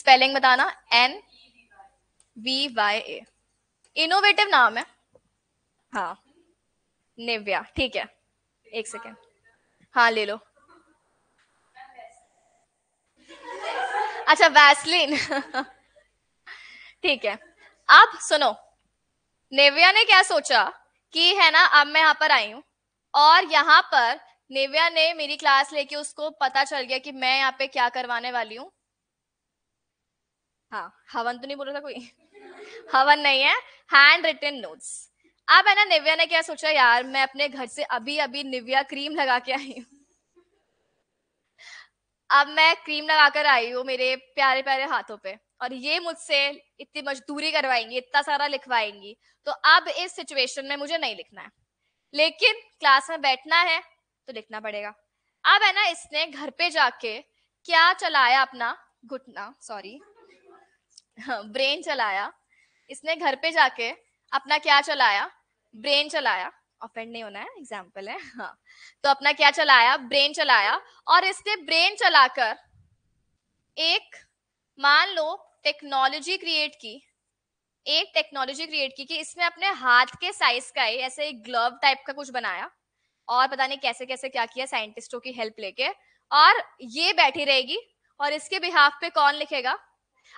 स्पेलिंग बताना N V Y A innovative नाम है हाँ निव्या ठीक है एक सेकेंड हाँ ले लो अच्छा वैसलिन ठीक है अब सुनो नेविया ने क्या सोचा कि है ना अब मैं यहाँ पर आई हूं और यहाँ पर नेविया ने मेरी क्लास लेके उसको पता चल गया कि मैं यहाँ पे क्या करवाने वाली हूँ हाँ हवन तो नहीं बोला था कोई हवन नहीं है हैंड रिटन नोट्स अब है ना निव्या ने क्या सोचा यार मैं अपने घर से अभी अभी निव्या क्रीम लगा के आई हूँ अब मैं क्रीम लगा कर आई हूँ मेरे प्यारे प्यारे हाथों पे और ये मुझसे इतनी मजदूरी करवाएंगी इतना सारा लिखवाएंगी तो अब इस सिचुएशन में मुझे नहीं लिखना है लेकिन क्लास में बैठना है तो लिखना पड़ेगा अब है ना इसने घर पे जाके क्या चलाया अपना घुटना सॉरी ब्रेन चलाया इसने घर पे जाके अपना क्या चलाया ब्रेन चलाया ऑफेंड नहीं होना है एग्जाम्पल है हाँ तो अपना क्या चलाया ब्रेन चलाया और इसने ब्रेन चलाकर एक मान लो टेक्नोलॉजी क्रिएट की एक टेक्नोलॉजी क्रिएट की कि इसमें अपने हाथ के साइज का ही ऐसे एक ग्लव टाइप का कुछ बनाया और पता नहीं कैसे कैसे क्या किया साइंटिस्टों की हेल्प लेके और ये बैठी रहेगी और इसके बिहाफ पे कौन लिखेगा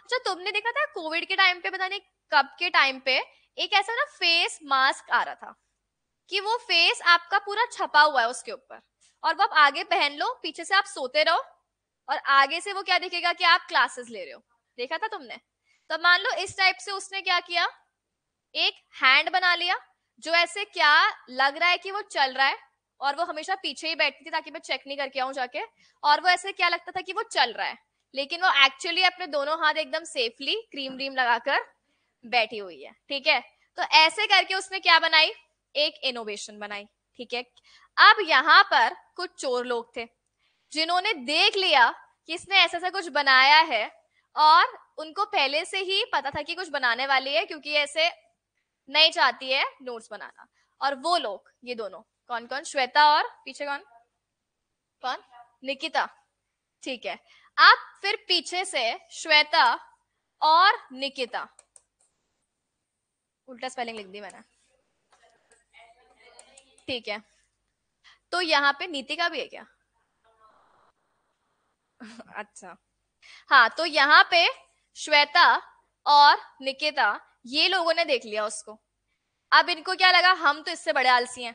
अच्छा तुमने देखा था कोविड के टाइम पे पता नहीं कब के टाइम पे एक ऐसा ना फेस मास्क आ रहा था कि वो फेस आपका पूरा छपा हुआ है उसके ऊपर और वो आप आगे पहन लो पीछे से आप सोते रहो और आगे से वो क्या दिखेगा कि आप क्लासेस ले रहे हो देखा था तुमने तो मान लो इस टाइप से उसने क्या किया एक हैंड बना लिया जो ऐसे क्या लग रहा है कि वो चल रहा है और वो हमेशा पीछे ही बैठती थी ताकि मैं चेक नहीं करके आऊं जाके और वो ऐसे क्या लगता था कि वो चल रहा है लेकिन वो एक्चुअली अपने दोनों हाथ एकदम सेफली क्रीम व्रीम लगाकर बैठी हुई है ठीक है तो ऐसे करके उसने क्या बनाई एक इनोवेशन बनाई ठीक है अब यहाँ पर कुछ चोर लोग थे जिन्होंने देख लिया कि इसने ऐसा ऐसा कुछ बनाया है और उनको पहले से ही पता था कि कुछ बनाने वाली है क्योंकि ऐसे नहीं चाहती है नोट्स बनाना और वो लोग ये दोनों कौन कौन श्वेता और पीछे कौन कौन निकिता ठीक है आप फिर पीछे से श्वेता और निकिता उल्टा स्पेलिंग लिख दी मैंने ठीक है तो यहाँ पे नीति का भी है क्या अच्छा हाँ तो यहाँ पे श्वेता और निकिता ये लोगों ने देख लिया उसको अब इनको क्या लगा हम तो इससे बड़े आलसी हैं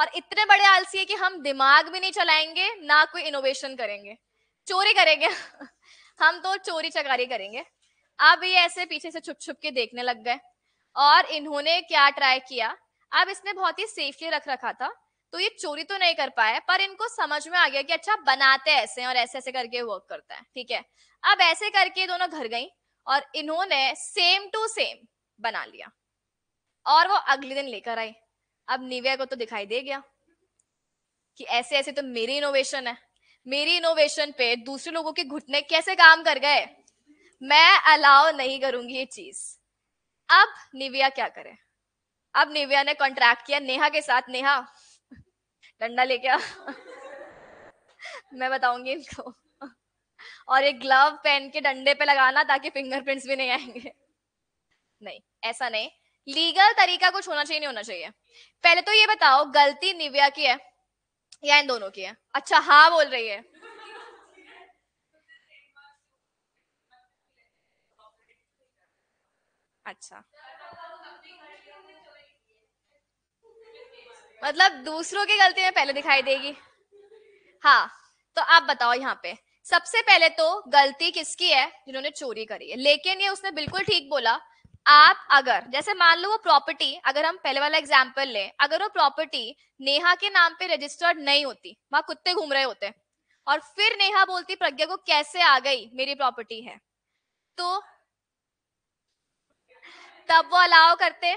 और इतने बड़े आलसी है कि हम दिमाग भी नहीं चलाएंगे ना कोई इनोवेशन करेंगे चोरी करेंगे हम तो चोरी चकारी करेंगे अब ये ऐसे पीछे से छुप छुप के देखने लग गए और इन्होंने क्या ट्राई किया अब इसने बहुत ही सेफली रख रखा था तो ये चोरी तो नहीं कर पाया पर इनको समझ में आ गया कि अच्छा बनाते ऐसे और ऐसे ऐसे करके वर्क करता है ठीक है अब ऐसे करके दोनों घर गई और इन्होंने सेम टू सेम बना लिया और वो अगले दिन लेकर आई अब निविया को तो दिखाई दे गया कि ऐसे ऐसे तो मेरी इनोवेशन है मेरी इनोवेशन पे दूसरे लोगों के घुटने कैसे काम कर गए मैं अलाउ नहीं करूंगी ये चीज अब निविया क्या करे अब निविया ने कॉन्ट्रैक्ट किया नेहा के साथ नेहा डंडा लेके आ मैं बताऊंगी इनको और एक ग्लव पहन के डंडे पे लगाना ताकि फिंगरप्रिंट्स भी नहीं आएंगे नहीं ऐसा नहीं लीगल तरीका कुछ होना चाहिए नहीं होना चाहिए पहले तो ये बताओ गलती निव्या की है या इन दोनों की है अच्छा हाँ बोल रही है अच्छा मतलब दूसरों की गलती में पहले दिखाई देगी हाँ तो आप बताओ यहाँ पे सबसे पहले तो गलती किसकी है जिन्होंने चोरी करी है लेकिन ये उसने बिल्कुल ठीक बोला आप अगर जैसे मान लो वो प्रॉपर्टी अगर हम पहले वाला एग्जाम्पल ले अगर वो प्रॉपर्टी नेहा के नाम पे रजिस्टर्ड नहीं होती वहां कुत्ते घूम रहे होते और फिर नेहा बोलती प्रज्ञा को कैसे आ गई मेरी प्रॉपर्टी है तो तब वो अलाव करते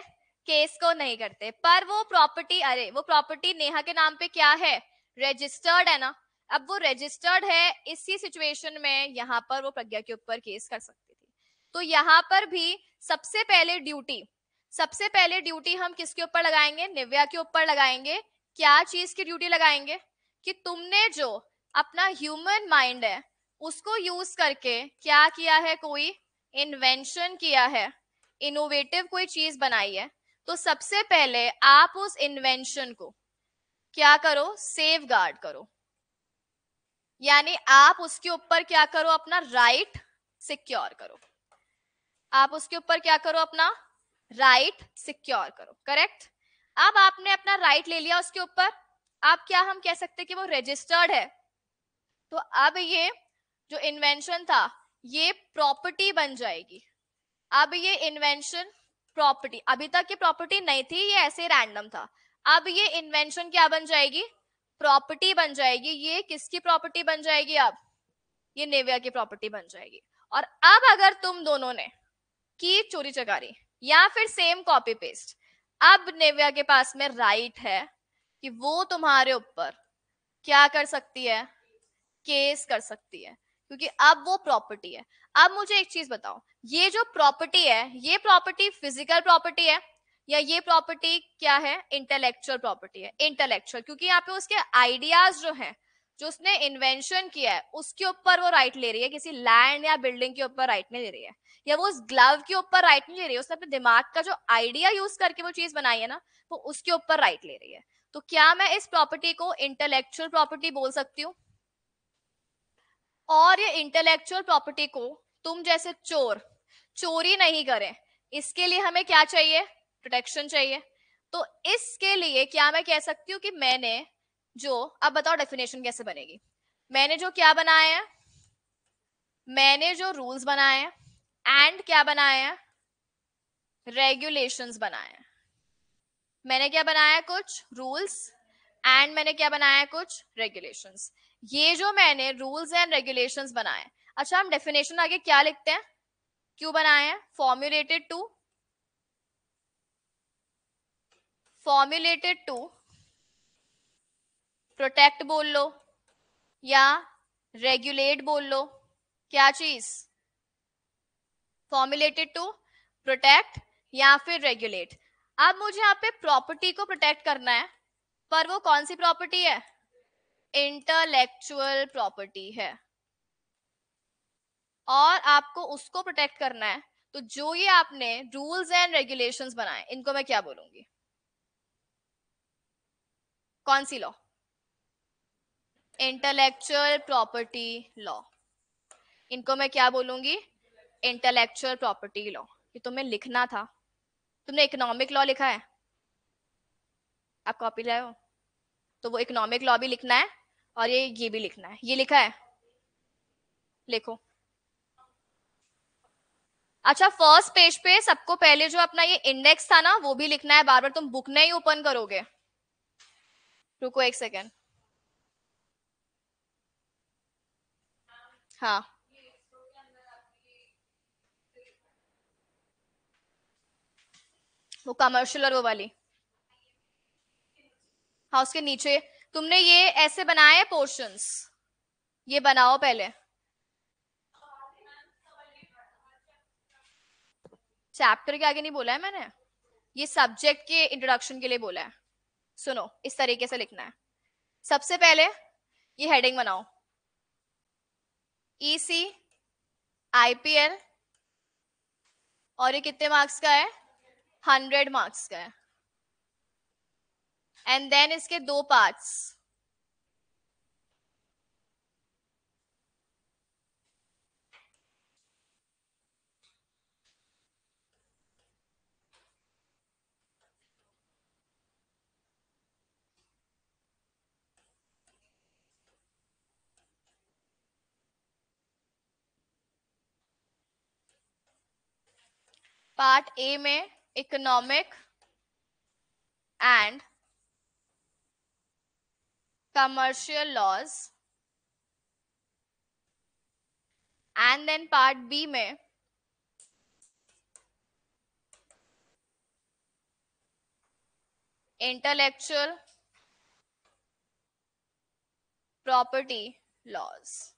केस को नहीं करते पर वो प्रॉपर्टी अरे वो प्रॉपर्टी नेहा के नाम पे क्या है रजिस्टर्ड है ना अब वो रजिस्टर्ड है इसी सिचुएशन में यहाँ पर वो प्रज्ञा के ऊपर केस कर सकती थी तो यहाँ पर भी सबसे पहले ड्यूटी सबसे पहले ड्यूटी हम किसके ऊपर लगाएंगे निव्या के ऊपर लगाएंगे क्या चीज की ड्यूटी लगाएंगे कि तुमने जो अपना ह्यूमन माइंड है उसको यूज करके क्या किया है कोई इन्वेंशन किया है इनोवेटिव कोई चीज बनाई है तो सबसे पहले आप उस इन्वेंशन को क्या करो सेफ गार्ड करो यानी आप उसके ऊपर क्या करो अपना राइट right सिक्योर करो आप उसके ऊपर क्या करो अपना राइट right सिक्योर करो करेक्ट अब आपने अपना राइट right ले लिया उसके ऊपर आप क्या हम कह सकते कि वो रजिस्टर्ड है तो अब ये जो इन्वेंशन था ये प्रॉपर्टी बन जाएगी अब ये इन्वेंशन प्रॉपर्टी अभी तक ये प्रॉपर्टी नहीं थी ये ऐसे रैंडम था अब ये इन्वेंशन क्या बन जाएगी प्रॉपर्टी बन जाएगी ये किसकी प्रॉपर्टी बन जाएगी अब ये नेविया की प्रॉपर्टी बन जाएगी और अब अगर तुम दोनों ने की चोरी चकारी या फिर सेम कॉपी पेस्ट अब नेविया के पास में राइट है कि वो तुम्हारे ऊपर क्या कर सकती है केस कर सकती है क्योंकि अब वो प्रॉपर्टी है अब मुझे एक चीज बताओ ये जो प्रॉपर्टी है ये प्रॉपर्टी फिजिकल प्रॉपर्टी है या ये प्रॉपर्टी क्या है इंटेलेक्चुअल प्रॉपर्टी है इंटेलेक्चुअल क्योंकि यहाँ पे उसके आइडियाज जो हैं जो उसने इन्वेंशन किया है उसके ऊपर वो राइट ले रही है किसी लैंड या बिल्डिंग के ऊपर राइट नहीं ले रही है या वो उस ग्लव के ऊपर राइट नहीं ले रही है उसने अपने दिमाग का जो आइडिया यूज करके वो चीज बनाई है ना वो उसके ऊपर राइट ले रही है तो क्या मैं इस प्रॉपर्टी को इंटेलेक्चुअल प्रॉपर्टी बोल सकती हूँ और ये इंटेलेक्चुअल प्रॉपर्टी को तुम जैसे चोर चोरी नहीं करें इसके लिए हमें क्या चाहिए प्रोटेक्शन चाहिए तो इसके लिए क्या मैं कह सकती हूँ कि मैंने जो अब बताओ डेफिनेशन कैसे बनेगी मैंने जो क्या बनाया है मैंने जो रूल्स बनाए हैं एंड क्या बनाया है रेगुलेशंस बनाए हैं मैंने क्या बनाया कुछ रूल्स एंड मैंने क्या बनाया कुछ रेगुलेशंस ये जो मैंने रूल्स एंड रेगुलेशंस बनाए अच्छा हम डेफिनेशन आगे क्या लिखते हैं क्यों बनाए हैं formulated to formulated to protect बोल लो या रेगुलेट बोल लो क्या चीज फॉर्म्यूलेटेड टू प्रोटेक्ट या फिर रेगुलेट अब मुझे यहाँ पे प्रॉपर्टी को प्रोटेक्ट करना है पर वो कौन सी प्रॉपर्टी है इंटेलेक्चुअल प्रॉपर्टी है और आपको उसको प्रोटेक्ट करना है तो जो ये आपने रूल्स एंड रेगुलेशंस बनाए इनको मैं क्या बोलूंगी कौन सी लॉ इंटेलेक्चुअल प्रॉपर्टी लॉ इनको मैं क्या बोलूंगी इंटेलेक्चुअल प्रॉपर्टी लॉ ये तुम्हें तो लिखना था तुमने इकोनॉमिक लॉ लिखा है आप कॉपी लाए हो तो वो इकोनॉमिक लॉ भी लिखना है और ये ये भी लिखना है ये लिखा है लिखो अच्छा फर्स्ट पेज पे सबको पहले जो अपना ये इंडेक्स था ना वो भी लिखना है बार बार तुम बुक नहीं ओपन करोगे रुको एक सेकेंड हाँ वो कमर्शियल और वो वाली हाँ उसके नीचे तुमने ये ऐसे बनाए पोर्शंस ये बनाओ पहले चैप्टर के आगे नहीं बोला है मैंने ये सब्जेक्ट के इंट्रोडक्शन के लिए बोला है सुनो इस तरीके से लिखना है सबसे पहले ये हेडिंग बनाओ ईसी e आईपीएल और ये कितने मार्क्स का है हंड्रेड मार्क्स का है एंड देन इसके दो पार्ट्स पार्ट ए में economic and commercial laws and then part B B में intellectual property laws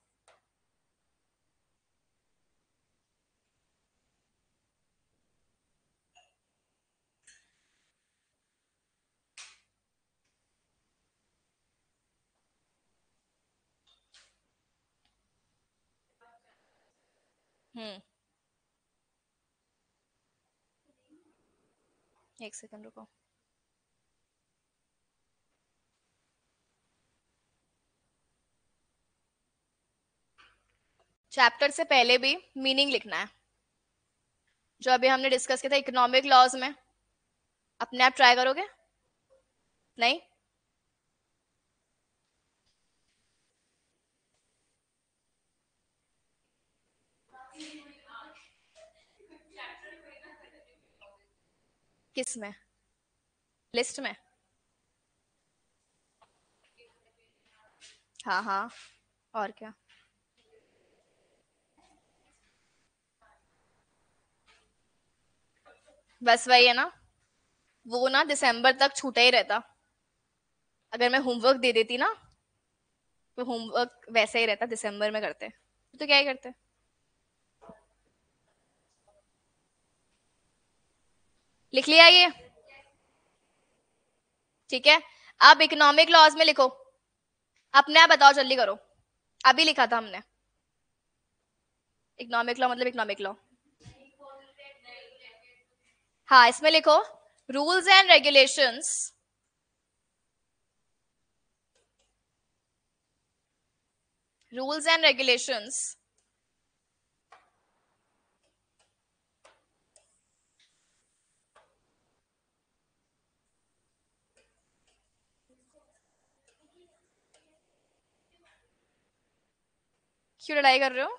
हम्म। एक सेकंड रुको चैप्टर से पहले भी मीनिंग लिखना है जो अभी हमने डिस्कस किया था इकोनॉमिक लॉज में अपने आप ट्राई करोगे नहीं किस में लिस्ट में हाँ हाँ और क्या बस वही है ना वो ना दिसंबर तक छूटा ही रहता अगर मैं होमवर्क दे देती ना तो होमवर्क वैसे ही रहता दिसंबर में करते तो क्या ही करते लिख लिया ये ठीक है अब इकोनॉमिक लॉज में लिखो अपने आप बताओ जल्दी करो अभी लिखा था हमने इकोनॉमिक लॉ मतलब इकोनॉमिक लॉ हाँ इसमें लिखो rules and regulations rules and regulations क्यों लड़ाई कर रहे हो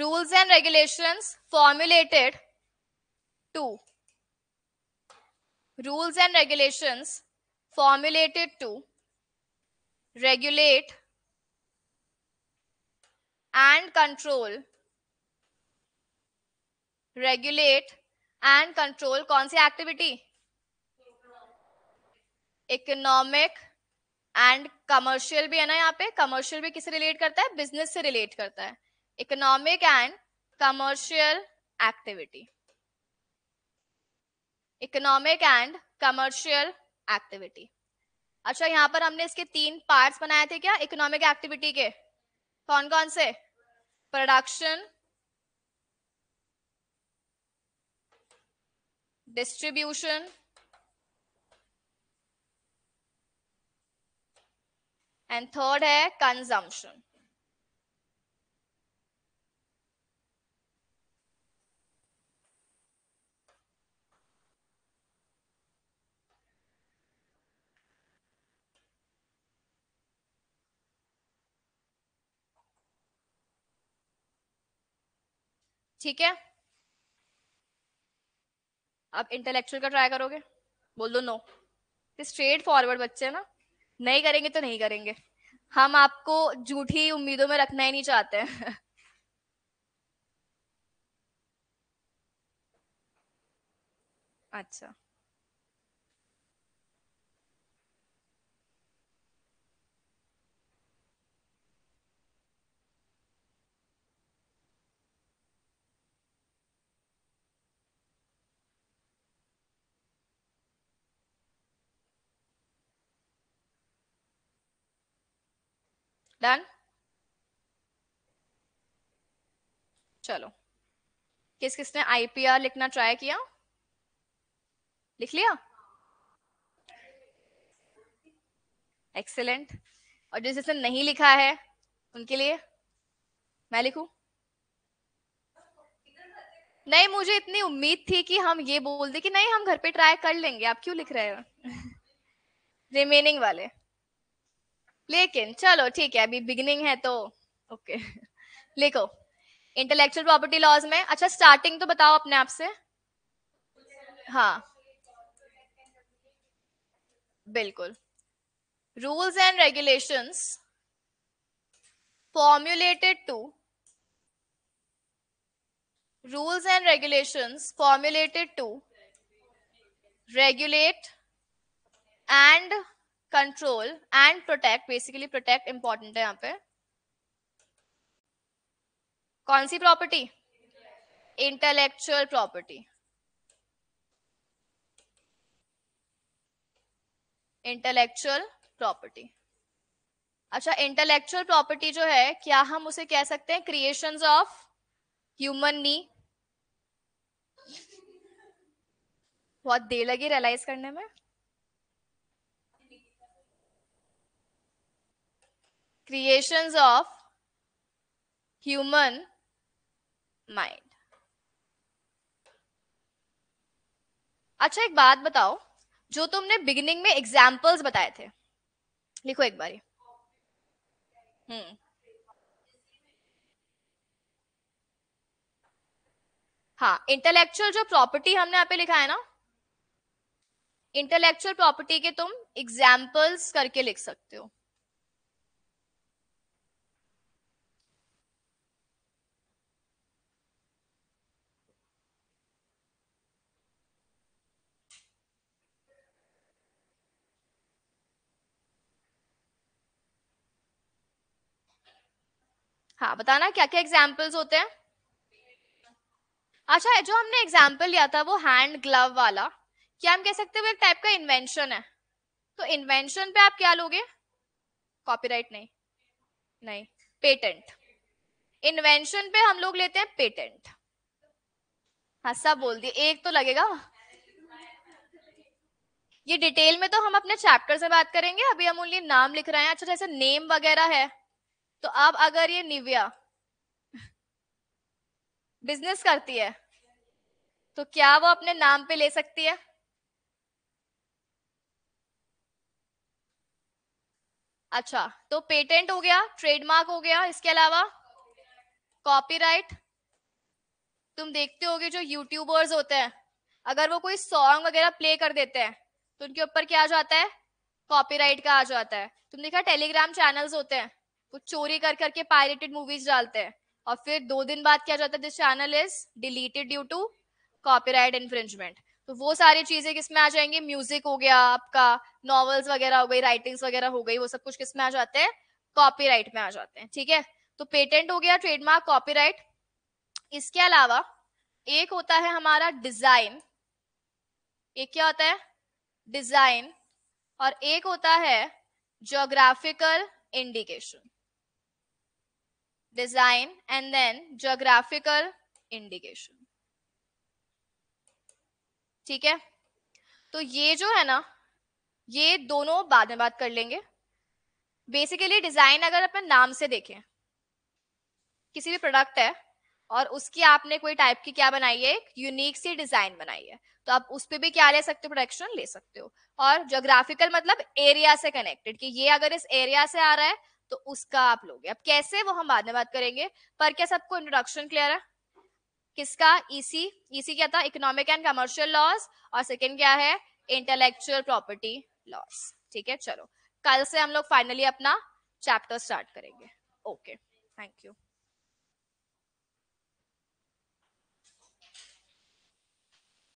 rules and regulation formulated to rules and regulation formulated to regulate and control regulate and control कौन सी एक्टिविटी इकोनॉमिक एंड कमर्शियल भी है ना यहाँ पे कमर्शियल भी किससे रिलेट करता है बिजनेस से रिलेट करता है economic and commercial activity economic and commercial activity अच्छा यहाँ पर हमने इसके तीन पार्ट्स बनाए थे क्या इकोनॉमिक एक्टिविटी के कौन कौन से प्रोडक्शन डिस्ट्रीब्यूशन एंड थर्ड है कंजम्पशन ठीक है अब इंटेलेक्चुअल का ट्राई करोगे बोल दो नो स्ट्रेट फॉरवर्ड बच्चे ना नहीं करेंगे तो नहीं करेंगे हम आपको झूठी उम्मीदों में रखना ही नहीं चाहते हैं अच्छा डन चलो किस किसने आईपीआर लिखना ट्राई किया लिख लिया एक्सेलेंट और जिस जिसने नहीं लिखा है उनके लिए मैं लिखू नहीं मुझे इतनी उम्मीद थी कि हम ये बोल दे कि नहीं हम घर पे ट्राई कर लेंगे आप क्यों लिख रहे हो रिमेनिंग वाले लेकिन चलो ठीक है अभी बिगिनिंग है तो ओके लिखो इंटेलेक्चुअल प्रॉपर्टी लॉज में अच्छा स्टार्टिंग तो बताओ अपने आप से हाँ बिल्कुल rules and regulations formulated to rules and regulations formulated to regulate and control and protect basically protect important है यहाँ पे कौन सी property intellectual property intellectual property अच्छा इंटेलेक्चुअल प्रॉपर्टी जो है क्या हम उसे कह सकते हैं क्रिएशन ऑफ ह्यूमन नी बहुत देर लगी रियलाइज करने में creations of human mind अच्छा एक बात बताओ जो तुमने बिगिनिंग में एग्जाम्पल्स बताए थे लिखो एक बारी हम्म हाँ इंटेलेक्चुअल जो प्रॉपर्टी हमने यहाँ पे लिखा है ना इंटेलेक्चुअल प्रॉपर्टी के तुम एग्जाम्पल्स करके लिख सकते हो हाँ बताना क्या क्या एग्जाम्पल्स होते हैं अच्छा जो हमने एग्जाम्पल लिया था वो हैंड ग्लव वाला क्या हम कह सकते हैं एक टाइप का इन्वेंशन है तो इन्वेंशन पे आप क्या लोगे कॉपीराइट नहीं नहीं पेटेंट इन्वेंशन पे हम लोग लेते हैं पेटेंट हाँ सब बोल दिए एक तो लगेगा ये डिटेल में तो हम अपने चैप्टर से बात करेंगे अभी हम ओनली नाम लिख रहे हैं अच्छा जैसे नेम वगैरह है तो अब अगर ये निव्या बिजनेस करती है तो क्या वो अपने नाम पे ले सकती है अच्छा तो पेटेंट हो गया ट्रेडमार्क हो गया इसके अलावा कॉपीराइट तुम देखते होगे जो यूट्यूबर्स होते हैं अगर वो कोई सॉन्ग वगैरह प्ले कर देते हैं तो उनके ऊपर क्या आ जाता है कॉपीराइट का आ जाता है तुम देखा टेलीग्राम चैनल्स होते हैं वो चोरी कर करके पायरेटेड मूवीज डालते हैं और फिर दो दिन बाद क्या जाता है this channel is deleted due to copyright infringement तो वो सारी चीजें किसमें आ जाएंगी म्यूजिक हो गया आपका नॉवेल्स वगैरह हो गई राइटिंग्स वगैरह हो गई वो सब कुछ किसमें आ जाते हैं कॉपीराइट में आ जाते हैं ठीक है तो पेटेंट हो गया ट्रेडमार्क कॉपीराइट इसके अलावा एक होता है हमारा डिजाइन एक क्या होता है डिजाइन और एक होता है geographical indication design and then geographical indication ठीक है तो ये जो है ना ये दोनों बाद में बात कर लेंगे बेसिकली डिजाइन अगर अपन नाम से देखें किसी भी प्रोडक्ट है और उसकी आपने कोई टाइप की क्या बनाई है एक यूनिक सी डिजाइन बनाई है तो आप उस पर भी क्या ले सकते हो प्रोडक्शन ले सकते हो और जोग्राफिकल मतलब एरिया से कनेक्टेड कि ये अगर इस एरिया से आ रहा है तो उसका आप लोगे अब कैसे वो हम बाद में बात करेंगे पर क्या सबको इंट्रोडक्शन क्लियर है किसका ईसी e ईसी e क्या था इकोनॉमिक एंड कमर्शियल लॉस और सेकेंड क्या है इंटेलेक्चुअल प्रॉपर्टी लॉस ठीक है चलो कल से हम लोग फाइनली अपना चैप्टर स्टार्ट करेंगे ओके थैंक यू